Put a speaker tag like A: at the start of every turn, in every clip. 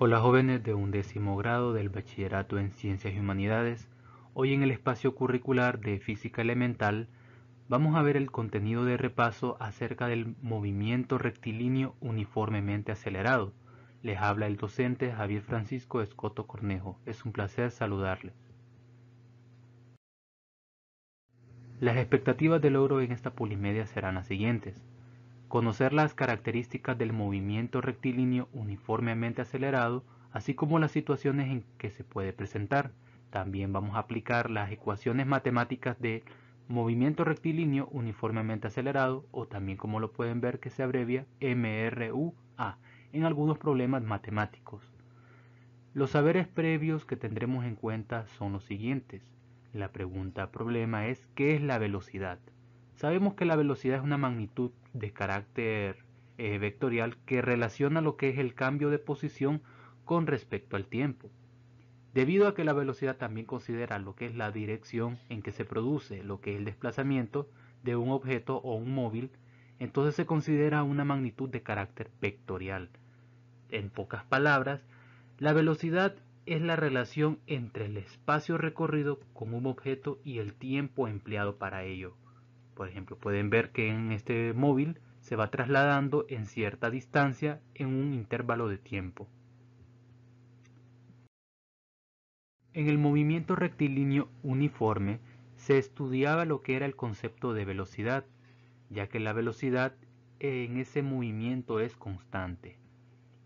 A: Hola jóvenes de décimo grado del Bachillerato en Ciencias y Humanidades. Hoy en el espacio curricular de Física Elemental vamos a ver el contenido de repaso acerca del movimiento rectilíneo uniformemente acelerado. Les habla el docente Javier Francisco Escoto Cornejo. Es un placer saludarles. Las expectativas de logro en esta polimedia serán las siguientes. Conocer las características del movimiento rectilíneo uniformemente acelerado, así como las situaciones en que se puede presentar. También vamos a aplicar las ecuaciones matemáticas de movimiento rectilíneo uniformemente acelerado, o también como lo pueden ver que se abrevia MRUA, en algunos problemas matemáticos. Los saberes previos que tendremos en cuenta son los siguientes. La pregunta problema es ¿qué es la velocidad? Sabemos que la velocidad es una magnitud de carácter eh, vectorial que relaciona lo que es el cambio de posición con respecto al tiempo. Debido a que la velocidad también considera lo que es la dirección en que se produce, lo que es el desplazamiento de un objeto o un móvil, entonces se considera una magnitud de carácter vectorial. En pocas palabras, la velocidad es la relación entre el espacio recorrido con un objeto y el tiempo empleado para ello. Por ejemplo, pueden ver que en este móvil se va trasladando en cierta distancia en un intervalo de tiempo. En el movimiento rectilíneo uniforme se estudiaba lo que era el concepto de velocidad, ya que la velocidad en ese movimiento es constante.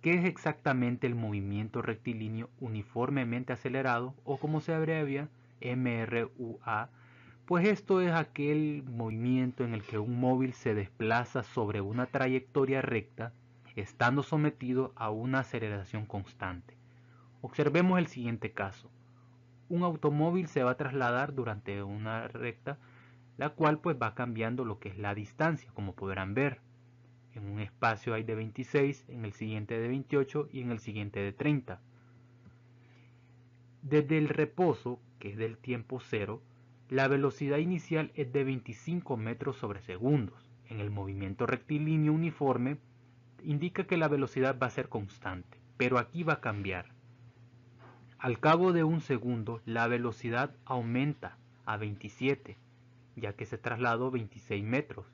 A: ¿Qué es exactamente el movimiento rectilíneo uniformemente acelerado o como se abrevia MRUA pues esto es aquel movimiento en el que un móvil se desplaza sobre una trayectoria recta estando sometido a una aceleración constante. Observemos el siguiente caso. Un automóvil se va a trasladar durante una recta, la cual pues va cambiando lo que es la distancia, como podrán ver. En un espacio hay de 26, en el siguiente de 28 y en el siguiente de 30. Desde el reposo, que es del tiempo cero, la velocidad inicial es de 25 metros sobre segundos. En el movimiento rectilíneo uniforme indica que la velocidad va a ser constante, pero aquí va a cambiar. Al cabo de un segundo, la velocidad aumenta a 27, ya que se trasladó 26 metros.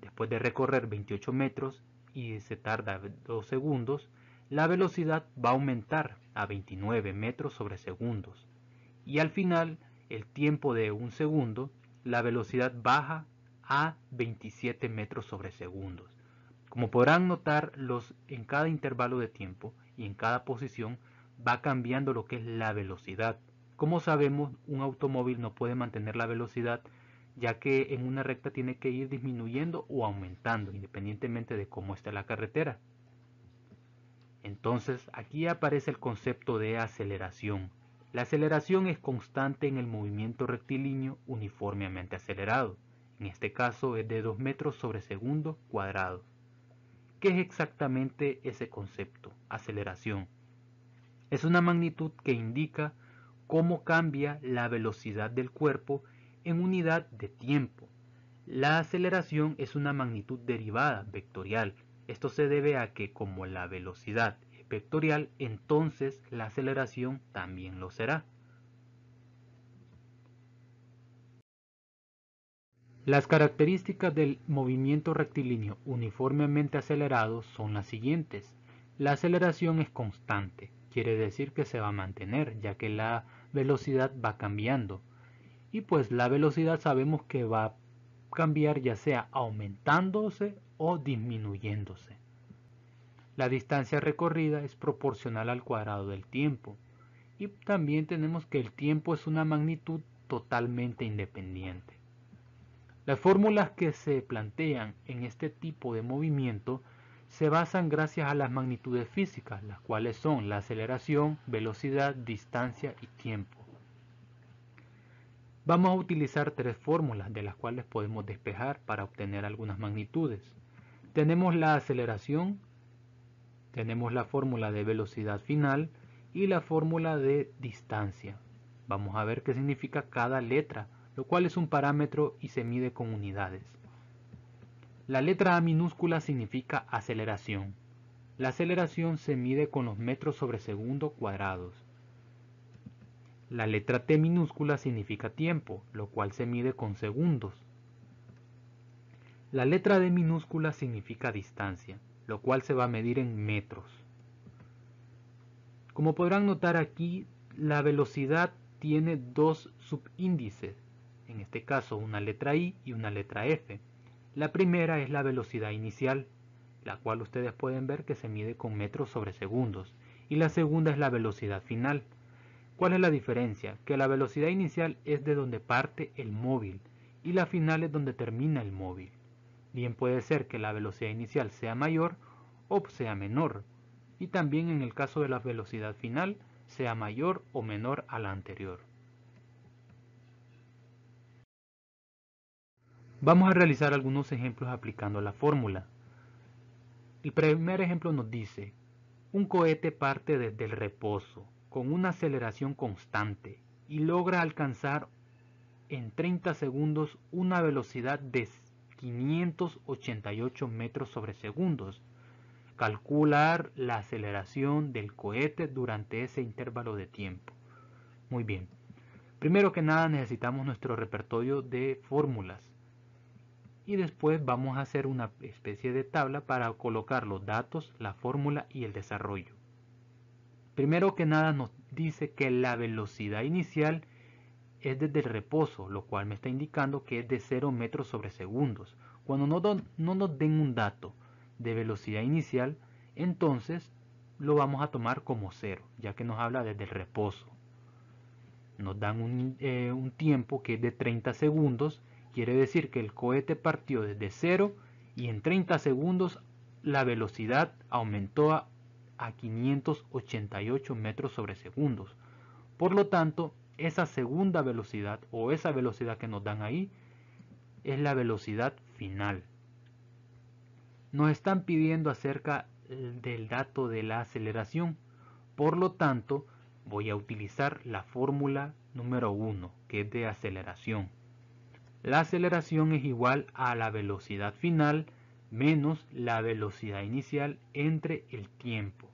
A: Después de recorrer 28 metros y se tarda 2 segundos, la velocidad va a aumentar a 29 metros sobre segundos. Y al final el tiempo de un segundo, la velocidad baja a 27 metros sobre segundos. Como podrán notar, los, en cada intervalo de tiempo y en cada posición va cambiando lo que es la velocidad. Como sabemos, un automóvil no puede mantener la velocidad ya que en una recta tiene que ir disminuyendo o aumentando independientemente de cómo está la carretera. Entonces aquí aparece el concepto de aceleración. La aceleración es constante en el movimiento rectilíneo uniformemente acelerado, en este caso es de 2 metros sobre segundo cuadrado. ¿Qué es exactamente ese concepto, aceleración? Es una magnitud que indica cómo cambia la velocidad del cuerpo en unidad de tiempo. La aceleración es una magnitud derivada, vectorial. Esto se debe a que como la velocidad vectorial, entonces la aceleración también lo será. Las características del movimiento rectilíneo uniformemente acelerado son las siguientes. La aceleración es constante, quiere decir que se va a mantener, ya que la velocidad va cambiando. Y pues la velocidad sabemos que va a cambiar ya sea aumentándose o disminuyéndose. La distancia recorrida es proporcional al cuadrado del tiempo. Y también tenemos que el tiempo es una magnitud totalmente independiente. Las fórmulas que se plantean en este tipo de movimiento se basan gracias a las magnitudes físicas, las cuales son la aceleración, velocidad, distancia y tiempo. Vamos a utilizar tres fórmulas de las cuales podemos despejar para obtener algunas magnitudes. Tenemos la aceleración, tenemos la fórmula de velocidad final y la fórmula de distancia. Vamos a ver qué significa cada letra, lo cual es un parámetro y se mide con unidades. La letra A minúscula significa aceleración. La aceleración se mide con los metros sobre segundo cuadrados. La letra T minúscula significa tiempo, lo cual se mide con segundos. La letra D minúscula significa distancia lo cual se va a medir en metros. Como podrán notar aquí, la velocidad tiene dos subíndices, en este caso una letra I y una letra F. La primera es la velocidad inicial, la cual ustedes pueden ver que se mide con metros sobre segundos, y la segunda es la velocidad final. ¿Cuál es la diferencia? Que la velocidad inicial es de donde parte el móvil y la final es donde termina el móvil. Bien puede ser que la velocidad inicial sea mayor o sea menor, y también en el caso de la velocidad final sea mayor o menor a la anterior. Vamos a realizar algunos ejemplos aplicando la fórmula. El primer ejemplo nos dice, un cohete parte desde el reposo con una aceleración constante y logra alcanzar en 30 segundos una velocidad de 588 metros sobre segundos. Calcular la aceleración del cohete durante ese intervalo de tiempo. Muy bien. Primero que nada necesitamos nuestro repertorio de fórmulas. Y después vamos a hacer una especie de tabla para colocar los datos, la fórmula y el desarrollo. Primero que nada nos dice que la velocidad inicial es desde el reposo, lo cual me está indicando que es de 0 metros sobre segundos. Cuando no, nos den un dato de velocidad inicial, entonces lo vamos a tomar como 0, ya que nos habla desde el reposo. Nos dan un, eh, tiempo que es de 30 segundos, quiere decir que el cohete partió desde 0 y en 30 segundos la velocidad aumentó a, a 588 metros sobre segundos. Por lo tanto, esa segunda velocidad o esa velocidad que nos dan ahí es la velocidad final. Nos están pidiendo acerca eh, del dato de la aceleración. Por lo tanto, voy a utilizar la fórmula número 1, que es de aceleración. La aceleración es igual a la velocidad final menos la velocidad inicial entre el tiempo.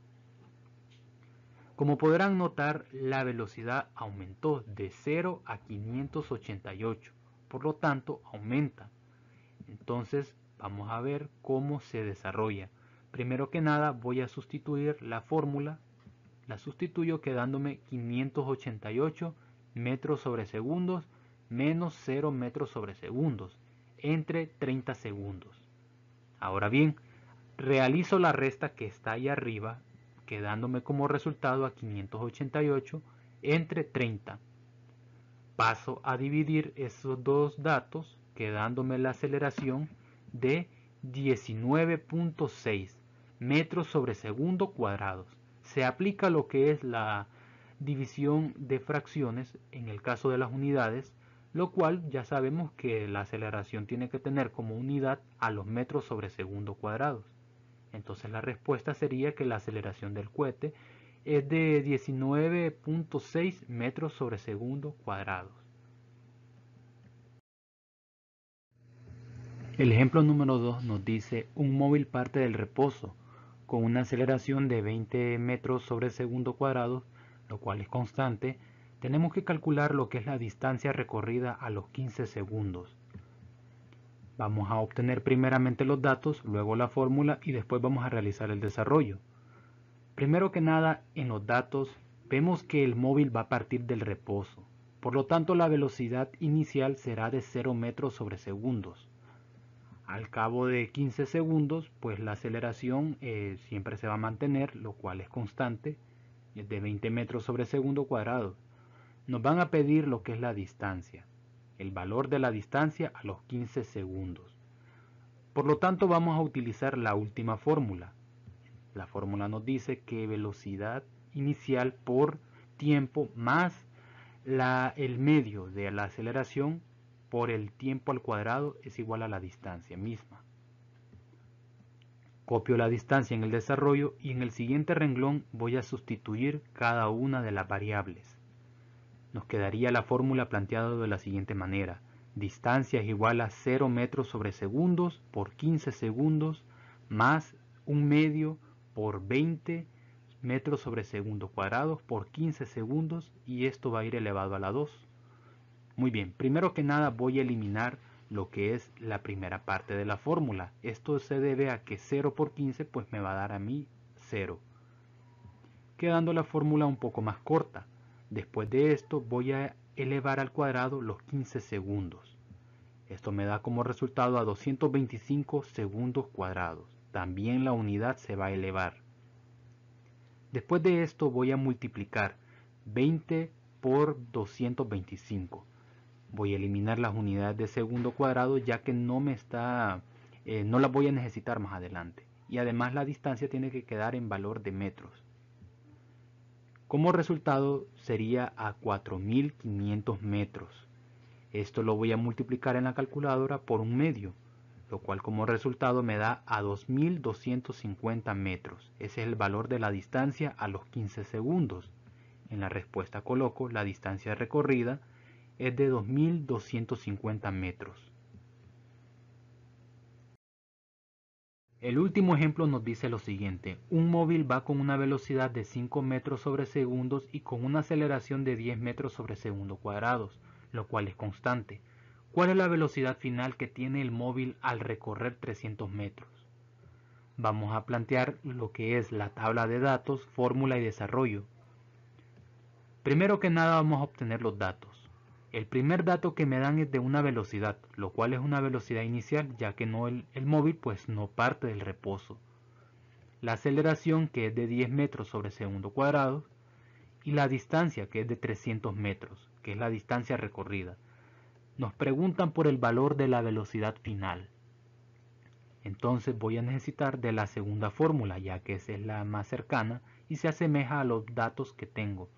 A: Como podrán notar, la velocidad aumentó de 0 a 588, por lo tanto aumenta. Entonces vamos a ver cómo se desarrolla. Primero que nada voy a sustituir la fórmula, la sustituyo quedándome 588 metros sobre segundos menos 0 metros sobre segundos entre 30 segundos. Ahora bien, realizo la resta que está ahí arriba quedándome como resultado a 588 entre 30. Paso a dividir esos dos datos quedándome la aceleración de 19.6 metros sobre segundo cuadrados. Se aplica lo que es la división de fracciones en el caso de las unidades, lo cual ya sabemos que la aceleración tiene que tener como unidad a los metros sobre segundo cuadrados. Entonces la respuesta sería que la aceleración del cohete es de 19.6 metros sobre segundo cuadrados. El ejemplo número 2 nos dice un móvil parte del reposo con una aceleración de 20 metros sobre segundo cuadrado, lo cual es constante, tenemos que calcular lo que es la distancia recorrida a los 15 segundos. Vamos a obtener primeramente los datos, luego la fórmula y después vamos a realizar el desarrollo. Primero que nada, en los datos vemos que el móvil va a partir del reposo. Por lo tanto, la velocidad inicial será de 0 metros sobre segundos. Al cabo de 15 segundos, pues la aceleración eh, siempre se va a mantener, lo cual es constante, es de 20 metros sobre segundo cuadrado. Nos van a pedir lo que es la distancia el valor de la distancia a los 15 segundos. Por lo tanto vamos a utilizar la última fórmula. La fórmula nos dice que velocidad inicial por tiempo más la, el medio de la aceleración por el tiempo al cuadrado es igual a la distancia misma. Copio la distancia en el desarrollo y en el siguiente renglón voy a sustituir cada una de las variables nos quedaría la fórmula planteada de la siguiente manera. Distancia es igual a 0 metros sobre segundos por 15 segundos más un medio por 20 metros sobre segundos cuadrados por 15 segundos y esto va a ir elevado a la 2. Muy bien, primero que nada voy a eliminar lo que es la primera parte de la fórmula. Esto se debe a que 0 por 15 pues me va a dar a mí 0. Quedando la fórmula un poco más corta. Después de esto voy a elevar al cuadrado los 15 segundos. Esto me da como resultado a 225 segundos cuadrados. También la unidad se va a elevar. Después de esto voy a multiplicar 20 por 225. Voy a eliminar las unidades de segundo cuadrado ya que no me está, eh, no las voy a necesitar más adelante. Y además la distancia tiene que quedar en valor de metros. Como resultado sería a 4500 metros. Esto lo voy a multiplicar en la calculadora por un medio, lo cual como resultado me da a 2250 metros. Ese es el valor de la distancia a los 15 segundos. En la respuesta coloco la distancia recorrida es de 2250 metros. El último ejemplo nos dice lo siguiente, un móvil va con una velocidad de 5 metros sobre segundos y con una aceleración de 10 metros sobre segundos cuadrados, lo cual es constante. ¿Cuál es la velocidad final que tiene el móvil al recorrer 300 metros? Vamos a plantear lo que es la tabla de datos, fórmula y desarrollo. Primero que nada vamos a obtener los datos. El primer dato que me dan es de una velocidad, lo cual es una velocidad inicial, ya que no el, móvil pues no parte del reposo. La aceleración que es de 10 metros sobre segundo cuadrado y la distancia que es de 300 metros, que es la distancia recorrida. Nos preguntan por el valor de la velocidad final. Entonces voy a necesitar de la segunda fórmula, ya que esa es la más cercana y se asemeja a los datos que tengo.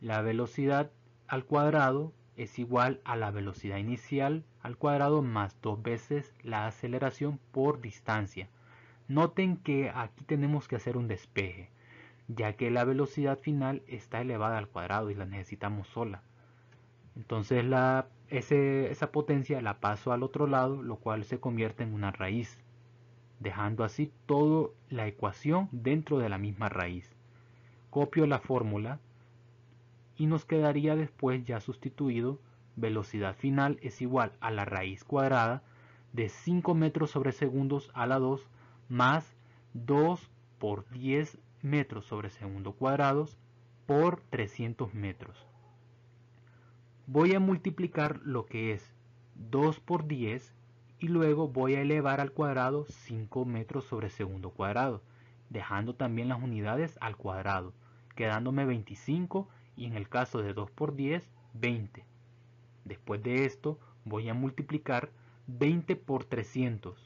A: La velocidad al cuadrado es igual a la velocidad inicial al cuadrado más dos veces la aceleración por distancia. Noten que aquí tenemos que hacer un despeje, ya que la velocidad final está elevada al cuadrado y la necesitamos sola. Entonces esa potencia la paso al otro lado, lo cual se convierte en una raíz, dejando así toda la ecuación dentro de la misma raíz. Copio la fórmula y nos quedaría después ya sustituido velocidad final es igual a la raíz cuadrada de 5 metros sobre segundos a la 2 más 2 por 10 metros sobre segundo cuadrados por 300 metros. Voy a multiplicar lo que es 2 por 10 y luego voy a elevar al cuadrado 5 metros sobre segundo cuadrado, dejando también las unidades al cuadrado, quedándome 25 y en el caso de 2 por 10, 20. Después de esto voy a multiplicar 20 por 300.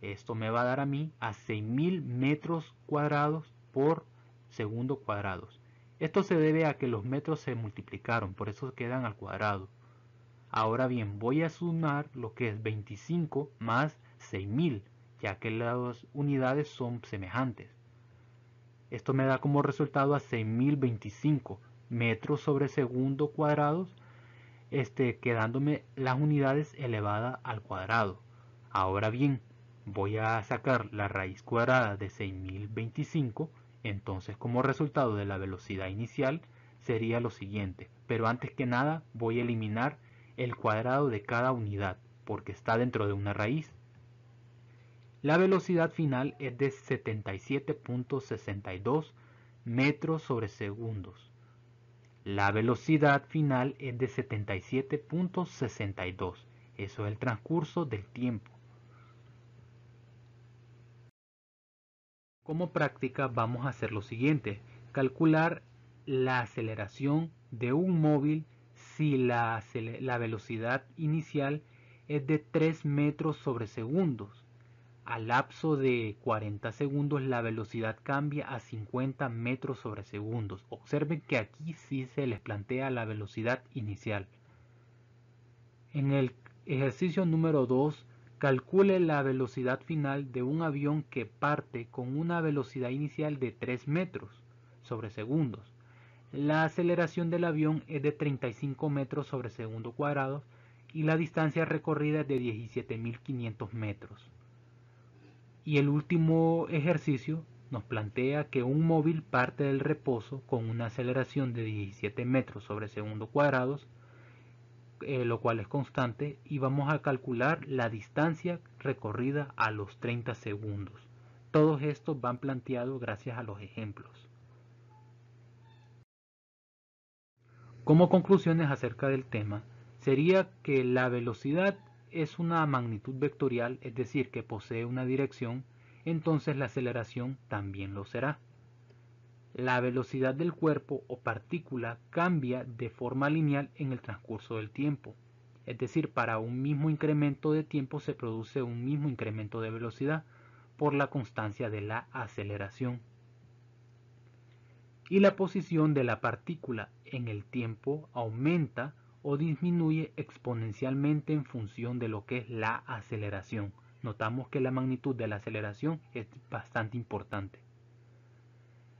A: Esto me va a dar a mí a 6.000 metros cuadrados por segundo cuadrados. Esto se debe a que los metros se multiplicaron, por eso quedan al cuadrado. Ahora bien, voy a sumar lo que es 25 más 6000, ya que las dos unidades son semejantes. Esto me da como resultado a 6025, metros sobre segundo cuadrados, este, quedándome las unidades elevadas al cuadrado. Ahora bien, voy a sacar la raíz cuadrada de 6025, entonces como resultado de la velocidad inicial sería lo siguiente, pero antes que nada voy a eliminar el cuadrado de cada unidad, porque está dentro de una raíz. La velocidad final es de 77.62 metros sobre segundos. La velocidad final es de 77.62. Eso es el transcurso del tiempo. Como práctica vamos a hacer lo siguiente. Calcular la aceleración de un móvil si la, velocidad inicial es de 3 metros sobre segundos al lapso de 40 segundos la velocidad cambia a 50 metros sobre segundos. Observen que aquí sí se les plantea la velocidad inicial. En el ejercicio número 2, calcule la velocidad final de un avión que parte con una velocidad inicial de 3 metros sobre segundos. La aceleración del avión es de 35 metros sobre segundo cuadrado y la distancia recorrida es de 17.500 metros. Y el último ejercicio nos plantea que un móvil parte del reposo con una aceleración de 17 metros sobre segundo cuadrados, eh, lo cual es constante, y vamos a calcular la distancia recorrida a los 30 segundos. Todos estos van planteados gracias a los ejemplos. Como conclusiones acerca del tema, sería que la velocidad es una magnitud vectorial, es decir, que posee una dirección, entonces la aceleración también lo será. La velocidad del cuerpo o partícula cambia de forma lineal en el transcurso del tiempo. Es decir, para un mismo incremento de tiempo se produce un mismo incremento de velocidad por la constancia de la aceleración. Y la posición de la partícula en el tiempo aumenta o disminuye exponencialmente en función de lo que es la aceleración. Notamos que la magnitud de la aceleración es bastante importante.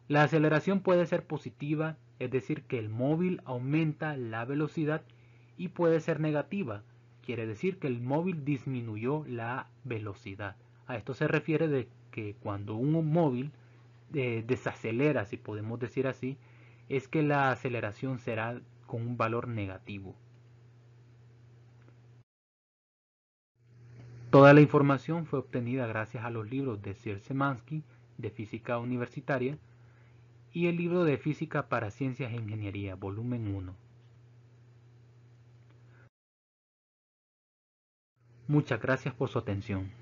A: La aceleración puede ser positiva, es decir, que el móvil aumenta la velocidad y puede ser negativa, quiere decir que el móvil disminuyó la velocidad. A esto se refiere de que cuando un móvil eh, desacelera, si podemos decir así, es que la aceleración será con un valor negativo. Toda la información fue obtenida gracias a los libros de Sir Semansky de Física Universitaria y el libro de Física para Ciencias e Ingeniería, volumen 1. Muchas gracias por su atención.